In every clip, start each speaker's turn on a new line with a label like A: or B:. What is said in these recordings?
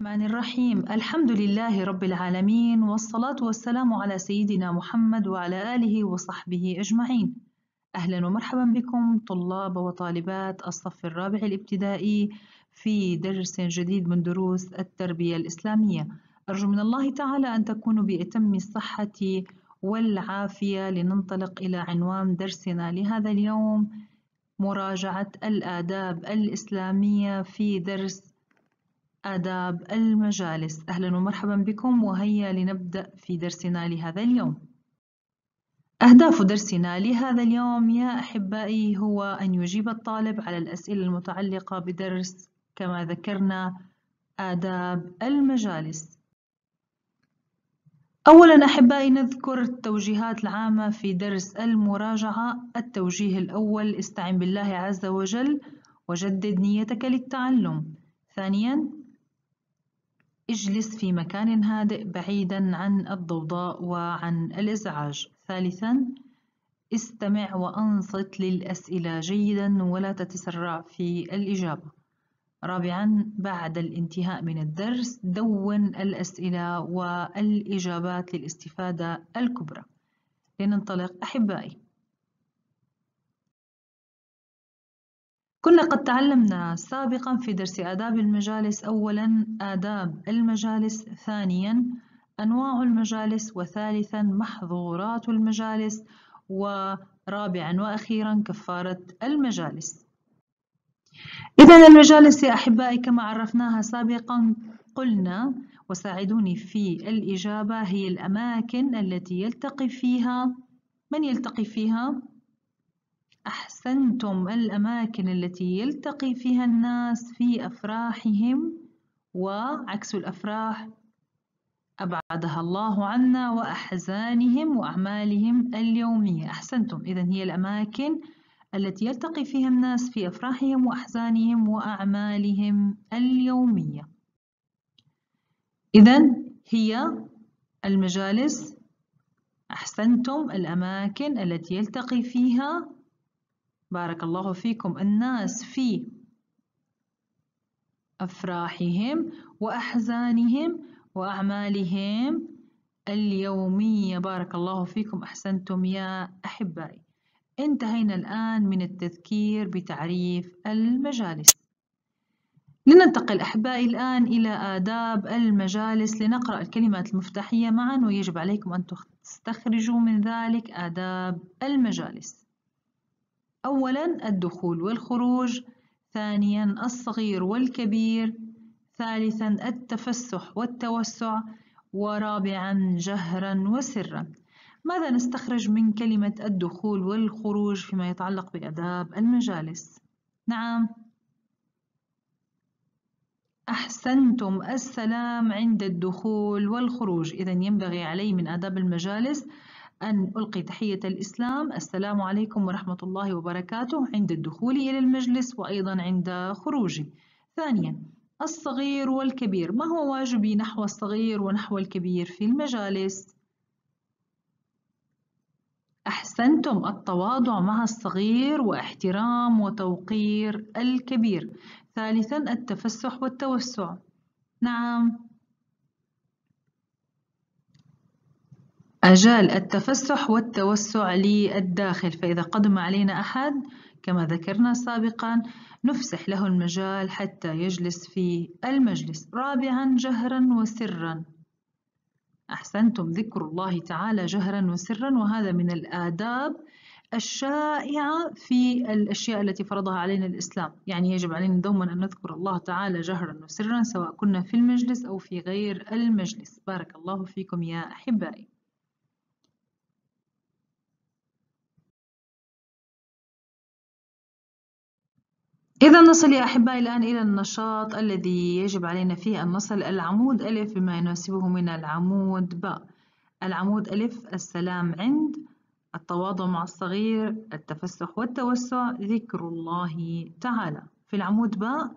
A: الرحمن الرحيم الحمد لله رب العالمين والصلاة والسلام على سيدنا محمد وعلى آله وصحبه أجمعين أهلا ومرحبا بكم طلاب وطالبات الصف الرابع الابتدائي في درس جديد من دروس التربية الإسلامية أرجو من الله تعالى أن تكونوا بأتم الصحة والعافية لننطلق إلى عنوان درسنا لهذا اليوم مراجعة الآداب الإسلامية في درس آداب المجالس أهلا ومرحبا بكم وهيا لنبدأ في درسنا لهذا اليوم أهداف درسنا لهذا اليوم يا أحبائي هو أن يجيب الطالب على الأسئلة المتعلقة بدرس كما ذكرنا آداب المجالس أولا أحبائي نذكر التوجيهات العامة في درس المراجعة التوجيه الأول استعن بالله عز وجل وجدد نيتك للتعلم ثانيا اجلس في مكان هادئ بعيدا عن الضوضاء وعن الإزعاج ثالثا استمع وأنصت للأسئلة جيدا ولا تتسرع في الإجابة رابعا بعد الانتهاء من الدرس دون الأسئلة والإجابات للاستفادة الكبرى لننطلق أحبائي كنا قد تعلمنا سابقا في درس آداب المجالس أولا آداب المجالس ثانيا أنواع المجالس وثالثا محظورات المجالس ورابعا وأخيرا كفارة المجالس إذا المجالس يا أحبائي كما عرفناها سابقا قلنا وساعدوني في الإجابة هي الأماكن التي يلتقي فيها من يلتقي فيها أحسنتم الأماكن التي يلتقي فيها الناس في أفراحهم وعكس الأفراح أبعدها الله عنا وأحزانهم وأعمالهم اليومية أحسنتم إذا هي الأماكن التي يلتقي فيها الناس في أفراحهم وأحزانهم وأعمالهم اليومية إذا هي المجالس أحسنتم الأماكن التي يلتقي فيها بارك الله فيكم الناس في أفراحهم وأحزانهم وأعمالهم اليومية بارك الله فيكم أحسنتم يا أحبائي انتهينا الآن من التذكير بتعريف المجالس لننتقل أحبائي الآن إلى آداب المجالس لنقرأ الكلمات المفتاحية معا ويجب عليكم أن تستخرجوا من ذلك آداب المجالس أولا الدخول والخروج ثانيا الصغير والكبير ثالثا التفسح والتوسع ورابعا جهرا وسرا ماذا نستخرج من كلمة الدخول والخروج فيما يتعلق بآداب المجالس؟ نعم أحسنتم السلام عند الدخول والخروج إذا ينبغي علي من آداب المجالس أن ألقي تحية الإسلام السلام عليكم ورحمة الله وبركاته عند الدخول إلى المجلس وأيضا عند خروجي ثانيا الصغير والكبير ما هو واجبي نحو الصغير ونحو الكبير في المجالس؟ أحسنتم التواضع مع الصغير واحترام وتوقير الكبير ثالثا التفسح والتوسع نعم أجال التفسح والتوسع للداخل فإذا قدم علينا أحد كما ذكرنا سابقا نفسح له المجال حتى يجلس في المجلس رابعا جهرا وسرا أحسنتم ذكر الله تعالى جهرا وسرا وهذا من الآداب الشائعة في الأشياء التي فرضها علينا الإسلام يعني يجب علينا دوما أن نذكر الله تعالى جهرا وسرا سواء كنا في المجلس أو في غير المجلس بارك الله فيكم يا أحبائي إذا نصل يا أحبائي الآن إلى النشاط الذي يجب علينا فيه أن نصل العمود ألف بما يناسبه من العمود باء العمود ألف السلام عند التواضع مع الصغير التفسخ والتوسع ذكر الله تعالى في العمود باء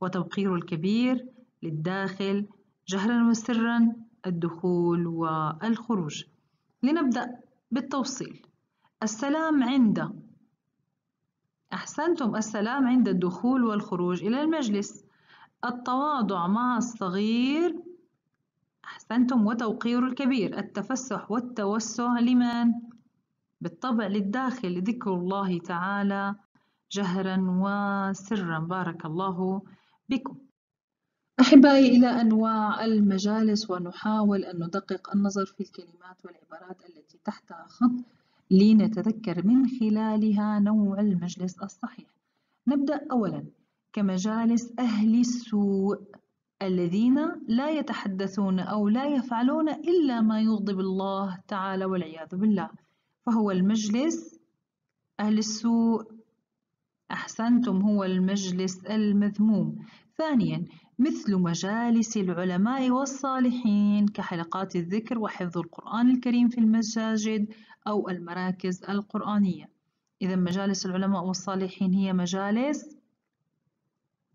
A: وتوقير الكبير للداخل جهرا وسرا الدخول والخروج لنبدأ بالتوصيل السلام عند أحسنتم السلام عند الدخول والخروج إلى المجلس التواضع مع الصغير أحسنتم وتوقير الكبير التفسح والتوسع لمن؟ بالطبع للداخل ذكر الله تعالى جهرا وسرا بارك الله بكم أحبائي إلى أنواع المجالس ونحاول أن ندقق النظر في الكلمات والعبارات التي تحتها خط لنتذكر من خلالها نوع المجلس الصحيح نبدأ أولا كمجالس أهل السوء الذين لا يتحدثون أو لا يفعلون إلا ما يغضب الله تعالى والعياذ بالله فهو المجلس أهل السوء أحسنتم هو المجلس المذموم ثانيا مثل مجالس العلماء والصالحين كحلقات الذكر وحفظ القرآن الكريم في المساجد أو المراكز القرآنية إذا مجالس العلماء والصالحين هي مجالس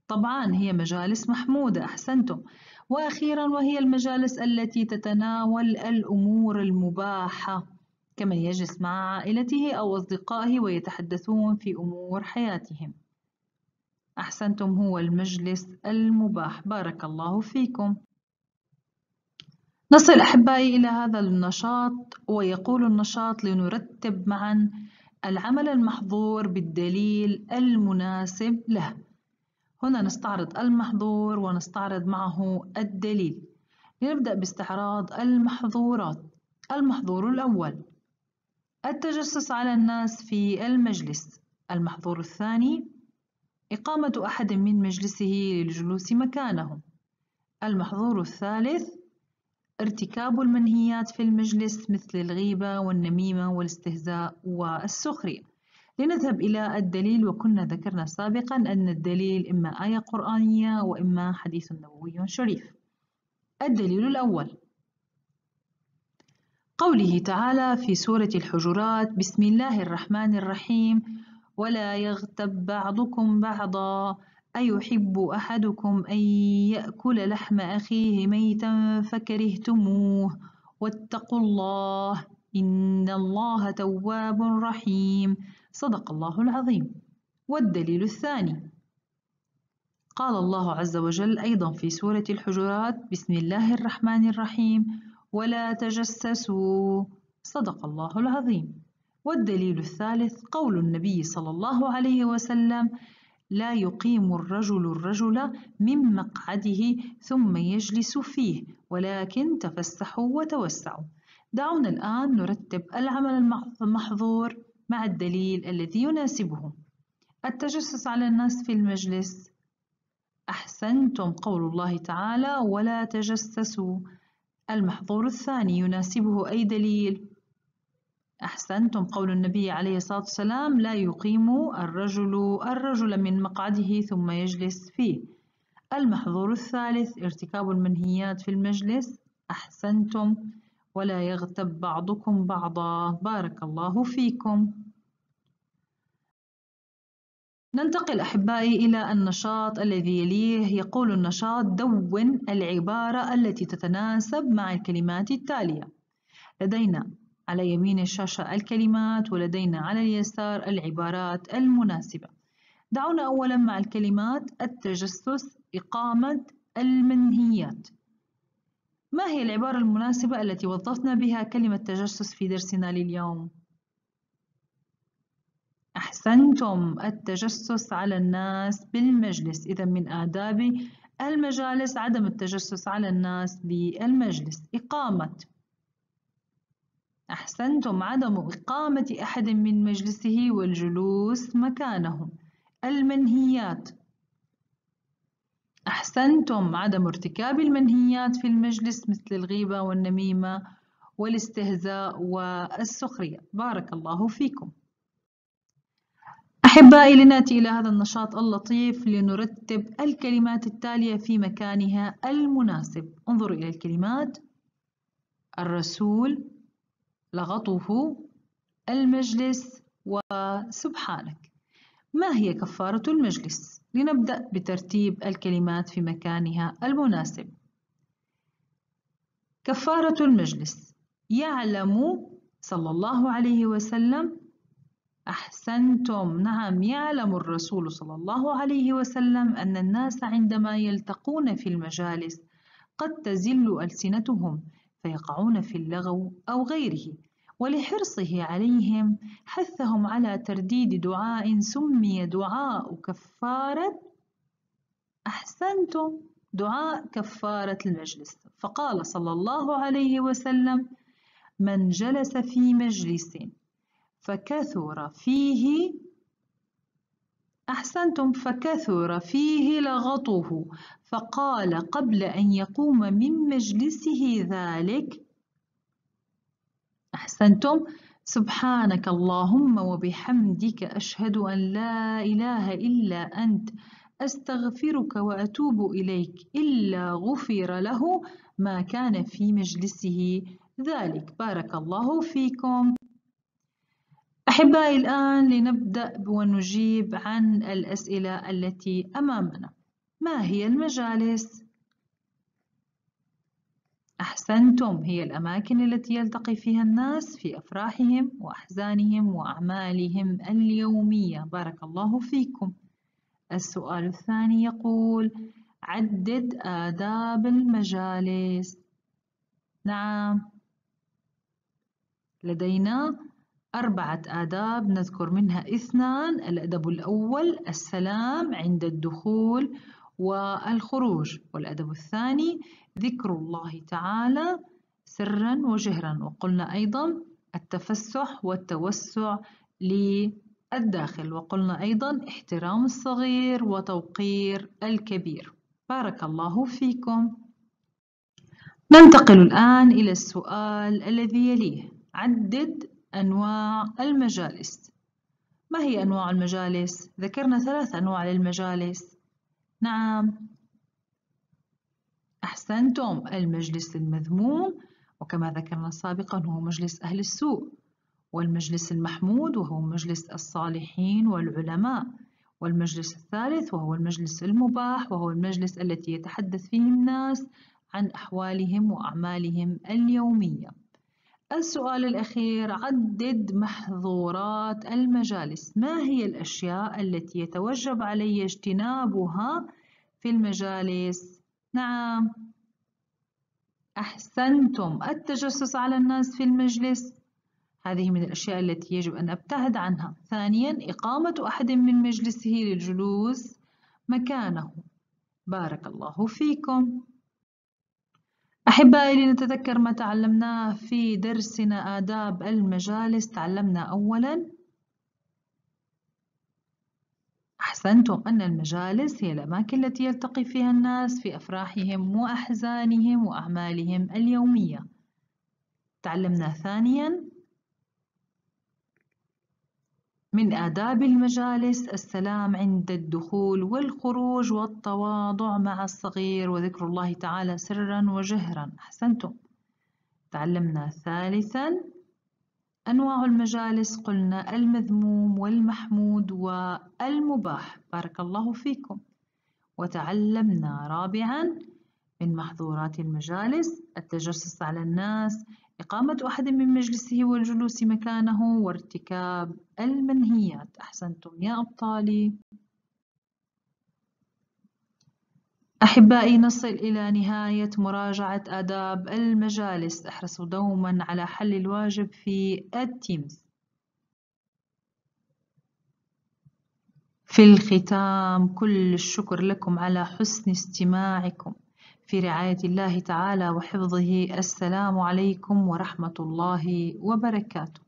A: طبعا هي مجالس محمودة أحسنتم وأخيرا وهي المجالس التي تتناول الأمور المباحة كما يجلس مع عائلته أو أصدقائه ويتحدثون في أمور حياتهم أحسنتم هو المجلس المباح بارك الله فيكم نصل أحبائي إلى هذا النشاط ويقول النشاط لنرتب معا العمل المحظور بالدليل المناسب له هنا نستعرض المحظور ونستعرض معه الدليل لنبدأ باستعراض المحظورات المحظور الأول التجسس على الناس في المجلس المحظور الثاني إقامة أحد من مجلسه للجلوس مكانه المحظور الثالث ارتكاب المنهيات في المجلس مثل الغيبة والنميمة والاستهزاء والسخرية لنذهب إلى الدليل وكنا ذكرنا سابقا أن الدليل إما آية قرآنية وإما حديث نبوي شريف الدليل الأول قوله تعالى في سورة الحجرات بسم الله الرحمن الرحيم ولا يغتب بعضكم بعضا أيحب أحدكم أن يأكل لحم أخيه ميتا فكرهتموه واتقوا الله إن الله تواب رحيم صدق الله العظيم والدليل الثاني قال الله عز وجل أيضا في سورة الحجرات بسم الله الرحمن الرحيم ولا تجسسوا صدق الله العظيم والدليل الثالث قول النبي صلى الله عليه وسلم لا يقيم الرجل الرجل من مقعده ثم يجلس فيه ولكن تفسحوا وتوسعوا دعونا الآن نرتب العمل المحظور مع الدليل الذي يناسبه التجسس على الناس في المجلس أحسنتم قول الله تعالى ولا تجسسوا المحظور الثاني يناسبه أي دليل؟ أحسنتم قول النبي عليه الصلاة والسلام لا يقيم الرجل الرجل من مقعده ثم يجلس فيه المحظور الثالث ارتكاب المنهيات في المجلس أحسنتم ولا يغتب بعضكم بعضا بارك الله فيكم ننتقل أحبائي إلى النشاط الذي يليه يقول النشاط دون العبارة التي تتناسب مع الكلمات التالية لدينا على يمين الشاشة الكلمات ولدينا على اليسار العبارات المناسبة دعونا أولا مع الكلمات التجسس إقامة المنهيات ما هي العبارة المناسبة التي وظفنا بها كلمة تجسس في درسنا لليوم؟ أحسنتم التجسس على الناس بالمجلس إذا من آداب المجالس عدم التجسس على الناس بالمجلس إقامة أحسنتم عدم إقامة أحد من مجلسه والجلوس مكانه المنهيات أحسنتم عدم ارتكاب المنهيات في المجلس مثل الغيبة والنميمة والاستهزاء والسخرية بارك الله فيكم أحبائي لنأتي إلى هذا النشاط اللطيف لنرتب الكلمات التالية في مكانها المناسب انظروا إلى الكلمات الرسول لغطه المجلس وسبحانك ما هي كفارة المجلس؟ لنبدأ بترتيب الكلمات في مكانها المناسب كفارة المجلس يعلم صلى الله عليه وسلم أحسنتم نعم يعلم الرسول صلى الله عليه وسلم أن الناس عندما يلتقون في المجالس قد تزل ألسنتهم فيقعون في اللغو أو غيره ولحرصه عليهم حثهم على ترديد دعاء سمي دعاء كفارة أحسنتم دعاء كفارة المجلس فقال صلى الله عليه وسلم من جلس في مجلس فكثر فيه أحسنتم فكثر فيه لغطه فقال قبل أن يقوم من مجلسه ذلك أحسنتم سبحانك اللهم وبحمدك أشهد أن لا إله إلا أنت أستغفرك وأتوب إليك إلا غفر له ما كان في مجلسه ذلك بارك الله فيكم أحبائي الآن لنبدأ ونجيب عن الأسئلة التي أمامنا ما هي المجالس؟ أحسنتم هي الأماكن التي يلتقي فيها الناس في أفراحهم وأحزانهم وأعمالهم اليومية بارك الله فيكم السؤال الثاني يقول عدد آداب المجالس نعم لدينا أربعة آداب نذكر منها اثنان الأدب الأول السلام عند الدخول والخروج والأدب الثاني ذكر الله تعالى سرا وجهرا وقلنا أيضا التفسح والتوسع للداخل وقلنا أيضا احترام الصغير وتوقير الكبير بارك الله فيكم ننتقل الآن إلى السؤال الذي يليه عدد أنواع المجالس ما هي أنواع المجالس؟ ذكرنا ثلاث أنواع للمجالس نعم أحسنتم المجلس المذموم وكما ذكرنا سابقا هو مجلس أهل السوء والمجلس المحمود وهو مجلس الصالحين والعلماء والمجلس الثالث وهو المجلس المباح وهو المجلس التي يتحدث فيه الناس عن أحوالهم وأعمالهم اليومية السؤال الأخير عدد محظورات المجالس ما هي الأشياء التي يتوجب علي اجتنابها في المجالس؟ نعم أحسنتم التجسس على الناس في المجلس هذه من الأشياء التي يجب أن أبتعد عنها ثانيا إقامة أحد من مجلسه للجلوس مكانه بارك الله فيكم أحبائي لنتذكر ما تعلمناه في درسنا آداب المجالس تعلمنا أولا أحسنتم أن المجالس هي الأماكن التي يلتقي فيها الناس في أفراحهم وأحزانهم وأعمالهم اليومية تعلمنا ثانيا من آداب المجالس السلام عند الدخول والخروج والتواضع مع الصغير وذكر الله تعالى سرا وجهرا أحسنتم تعلمنا ثالثا أنواع المجالس قلنا المذموم والمحمود والمباح بارك الله فيكم وتعلمنا رابعا من محظورات المجالس التجسس على الناس إقامة أحد من مجلسه والجلوس مكانه وارتكاب المنهيات أحسنتم يا أبطالي أحبائي نصل إلى نهاية مراجعة آداب المجالس احرصوا دوما على حل الواجب في التيمز في الختام كل الشكر لكم على حسن استماعكم في رعاية الله تعالى وحفظه السلام عليكم ورحمة الله وبركاته